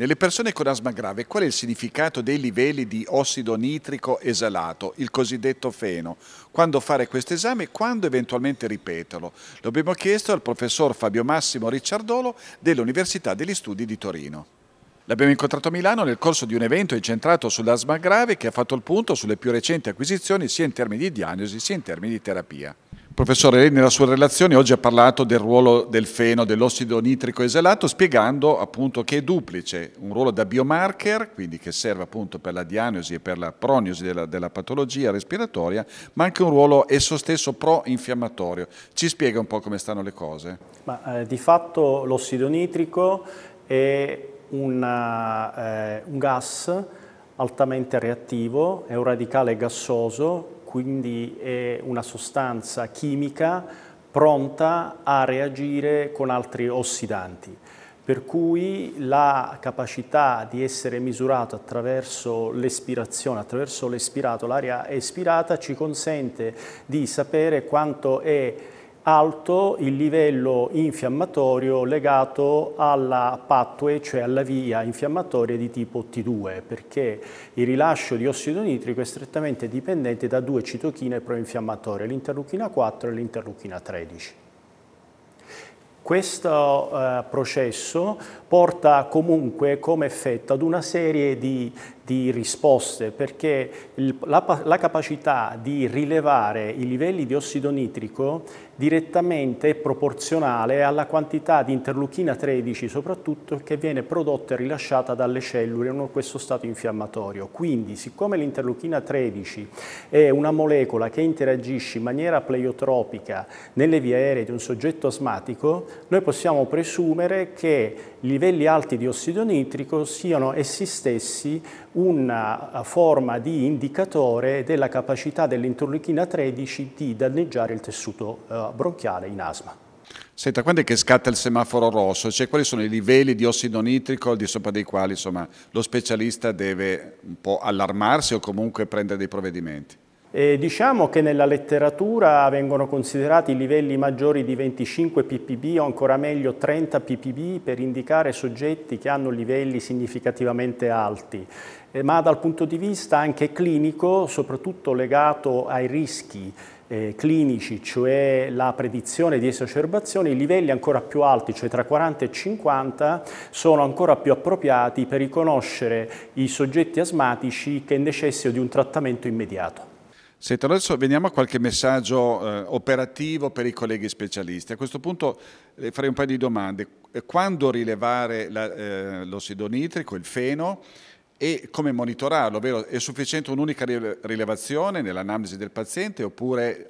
Nelle persone con asma grave qual è il significato dei livelli di ossido nitrico esalato, il cosiddetto feno? Quando fare questo esame e quando eventualmente ripeterlo? Lo abbiamo chiesto al professor Fabio Massimo Ricciardolo dell'Università degli Studi di Torino. L'abbiamo incontrato a Milano nel corso di un evento incentrato sull'asma grave che ha fatto il punto sulle più recenti acquisizioni sia in termini di diagnosi sia in termini di terapia. Professore, lei nella sua relazione oggi ha parlato del ruolo del feno, dell'ossido nitrico esalato, spiegando appunto che è duplice, un ruolo da biomarker, quindi che serve appunto per la diagnosi e per la prognosi della, della patologia respiratoria, ma anche un ruolo esso stesso pro-infiammatorio. Ci spiega un po' come stanno le cose? Ma, eh, di fatto l'ossido nitrico è una, eh, un gas altamente reattivo, è un radicale gassoso quindi è una sostanza chimica pronta a reagire con altri ossidanti per cui la capacità di essere misurato attraverso l'espirazione, attraverso l'espirato, l'aria espirata ci consente di sapere quanto è alto il livello infiammatorio legato alla pathway, cioè alla via infiammatoria di tipo T2, perché il rilascio di ossido nitrico è strettamente dipendente da due citochine proinfiammatorie, l'interleuchina 4 e l'interleuchina 13. Questo eh, processo porta comunque come effetto ad una serie di di risposte perché il, la, la, capacità di rilevare i livelli di ossido nitrico direttamente è proporzionale alla quantità di interleuchina 13 soprattutto che viene prodotta e rilasciata dalle cellule in questo stato infiammatorio. Quindi siccome l'interleuchina 13 è una molecola che interagisce in maniera pleiotropica nelle vie aeree di un soggetto asmatico, noi possiamo presumere che livelli alti di ossido nitrico siano essi stessi una forma di indicatore della capacità dell'interleuchina 13 di danneggiare il tessuto eh, bronchiale in asma. Senta, quando è che scatta il semaforo rosso? Cioè, quali sono i livelli di ossido nitrico al di sopra dei quali insomma, lo specialista deve un po' allarmarsi o comunque prendere dei provvedimenti? E diciamo che nella letteratura vengono considerati livelli maggiori di 25 ppb o ancora meglio 30 ppb per indicare soggetti che hanno livelli significativamente alti, eh, ma dal punto di vista anche clinico, soprattutto legato ai rischi eh, clinici, cioè la predizione di esacerbazioni, i livelli ancora più alti, cioè tra 40 e 50, sono ancora più appropriati per riconoscere i soggetti asmatici che necessitano di un trattamento immediato. Senta, adesso veniamo a qualche messaggio eh, operativo per i colleghi specialisti. A questo punto eh, farei un paio di domande. Eh, quando rilevare la, eh, l'ossido nitrico, il feno, e come monitorarlo? Ovvero è sufficiente un'unica rilevazione nell'analisi del paziente oppure eh,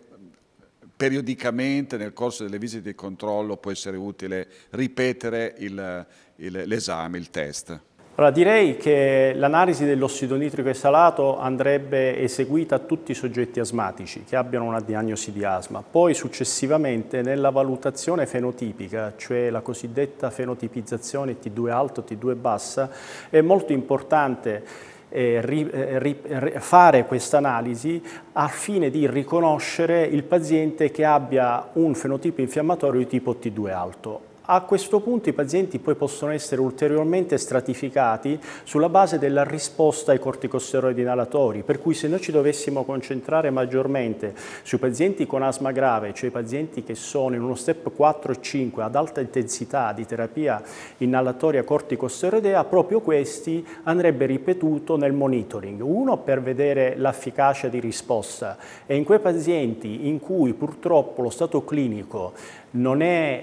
periodicamente nel corso delle visite di controllo può essere utile ripetere il, il, l'esame, il test? Allora, direi che l'analisi dell'ossido nitrico esalato andrebbe eseguita a tutti i soggetti asmatici che abbiano una diagnosi di asma. Poi successivamente nella valutazione fenotipica, cioè la cosiddetta fenotipizzazione T2 alto, T2 bassa, è molto importante eh, ri, eh, ri, fare questa analisi al fine di riconoscere il paziente che abbia un fenotipo infiammatorio di tipo T2 alto a questo punto i pazienti poi possono essere ulteriormente stratificati sulla base della risposta ai corticosteroidi inalatori, per cui se noi ci dovessimo concentrare maggiormente sui pazienti con asma grave, cioè i pazienti che sono in uno step 4 e 5 ad alta intensità di terapia inalatoria corticosteroidea, proprio questi andrebbe ripetuto nel monitoring. Uno per vedere l'efficacia di risposta e in quei pazienti in cui purtroppo lo stato clinico non è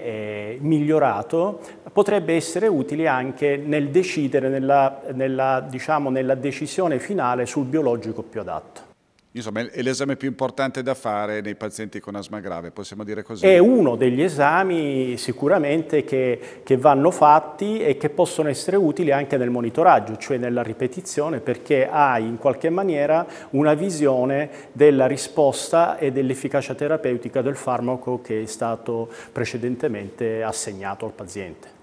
eh, migliorato, potrebbe essere utile anche nel decidere, nella, nella, diciamo, nella decisione finale sul biologico più adatto. Insomma, è l'esame più importante da fare nei pazienti con asma grave, possiamo dire così? È uno degli esami sicuramente che, che, vanno fatti e che possono essere utili anche nel monitoraggio, cioè nella ripetizione, perché hai in qualche maniera una visione della risposta e dell'efficacia terapeutica del farmaco che è stato precedentemente assegnato al paziente.